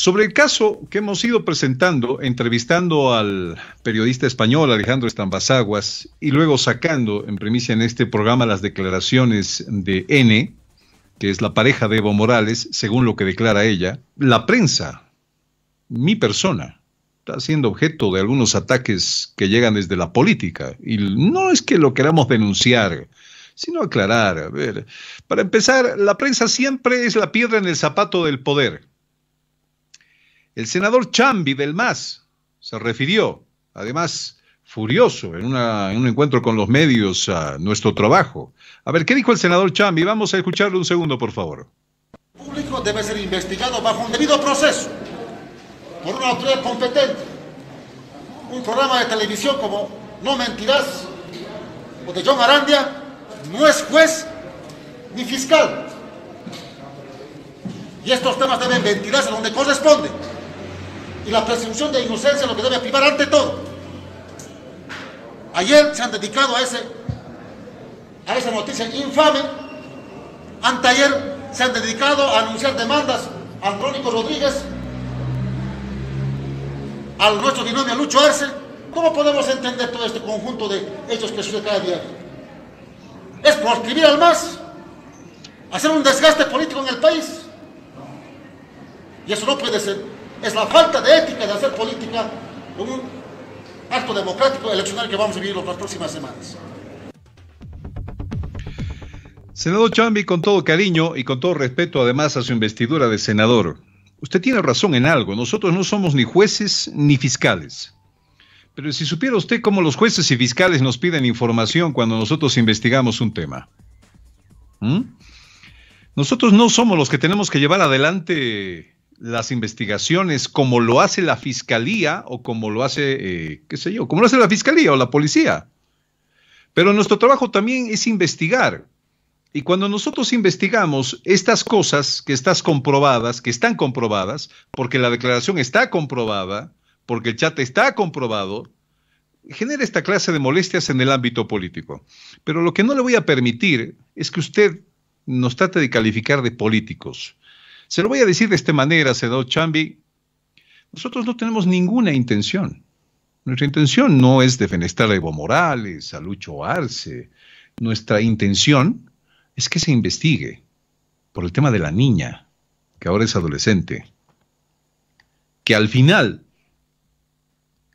Sobre el caso que hemos ido presentando, entrevistando al periodista español Alejandro Estambazaguas y luego sacando en primicia en este programa las declaraciones de N, que es la pareja de Evo Morales, según lo que declara ella, la prensa, mi persona, está siendo objeto de algunos ataques que llegan desde la política. Y no es que lo queramos denunciar, sino aclarar. A ver, para empezar, la prensa siempre es la piedra en el zapato del poder el senador Chambi del MAS se refirió, además furioso, en, un encuentro con los medios a nuestro trabajo. A ver, ¿qué dijo el senador Chambi? Vamos a escucharlo un segundo, por favor. El público debe ser investigado bajo un debido proceso por una autoridad competente. Un programa de televisión como No Mentirás o de John Arandia no es juez ni fiscal. Y estos temas deben ventilarse donde corresponde y la presunción de inocencia es lo que debe privar ante todo. Ayer se han dedicado a, ese, a esa noticia infame, ayer se han dedicado a anunciar demandas a Andrónico Rodríguez, al nuestro binomio Lucho Arce. ¿Cómo podemos entender todo este conjunto de hechos que sucede cada día? Es proscribir al más, hacer un desgaste político en el país. Y eso no puede ser. Es la falta de ética de hacer política un acto democrático electoral que vamos a vivir las próximas semanas. Senador Chambi, con todo cariño y con todo respeto además a su investidura de senador, usted tiene razón en algo, nosotros no somos ni jueces ni fiscales. Pero si supiera usted cómo los jueces y fiscales nos piden información cuando nosotros investigamos un tema. ¿Mm? Nosotros no somos los que tenemos que llevar adelante las investigaciones como lo hace la fiscalía o como lo hace, eh, qué sé yo, como lo hace la fiscalía o la policía. Pero nuestro trabajo también es investigar. Y cuando nosotros investigamos estas cosas que están comprobadas, que están comprobadas, porque la declaración está comprobada, porque el chat está comprobado, genera esta clase de molestias en el ámbito político. Pero lo que no le voy a permitir es que usted nos trate de calificar de políticos. Se lo voy a decir de esta manera, senador Chambi. Nosotros no tenemos ninguna intención. Nuestra intención no es defenestar a Evo Morales, a Lucho Arce. Nuestra intención es que se investigue por el tema de la niña, que ahora es adolescente. Que al final,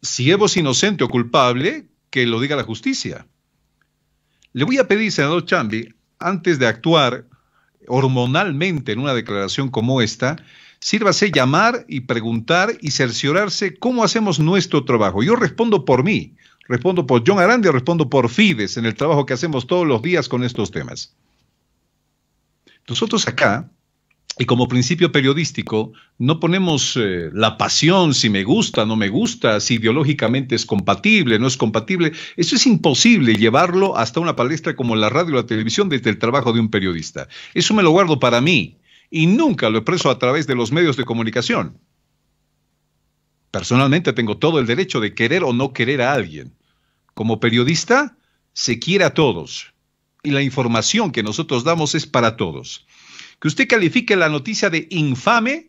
si Evo es inocente o culpable, que lo diga la justicia. Le voy a pedir, senador Chambi, antes de actuar, hormonalmente en una declaración como esta, sírvase llamar y preguntar y cerciorarse cómo hacemos nuestro trabajo. Yo respondo por mí, respondo por John Aranda, respondo por Fides en el trabajo que hacemos todos los días con estos temas. Nosotros acá y como principio periodístico, no ponemos eh, la pasión, si me gusta, no me gusta, si ideológicamente es compatible, no es compatible. Eso es imposible llevarlo hasta una palestra como la radio o la televisión desde el trabajo de un periodista. Eso me lo guardo para mí y nunca lo expreso a través de los medios de comunicación. Personalmente tengo todo el derecho de querer o no querer a alguien. Como periodista, se quiere a todos y la información que nosotros damos es para todos. Que usted califique la noticia de infame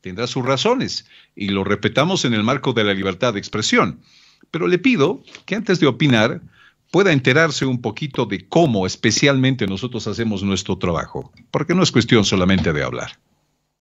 tendrá sus razones y lo respetamos en el marco de la libertad de expresión. Pero le pido que antes de opinar pueda enterarse un poquito de cómo especialmente nosotros hacemos nuestro trabajo, porque no es cuestión solamente de hablar.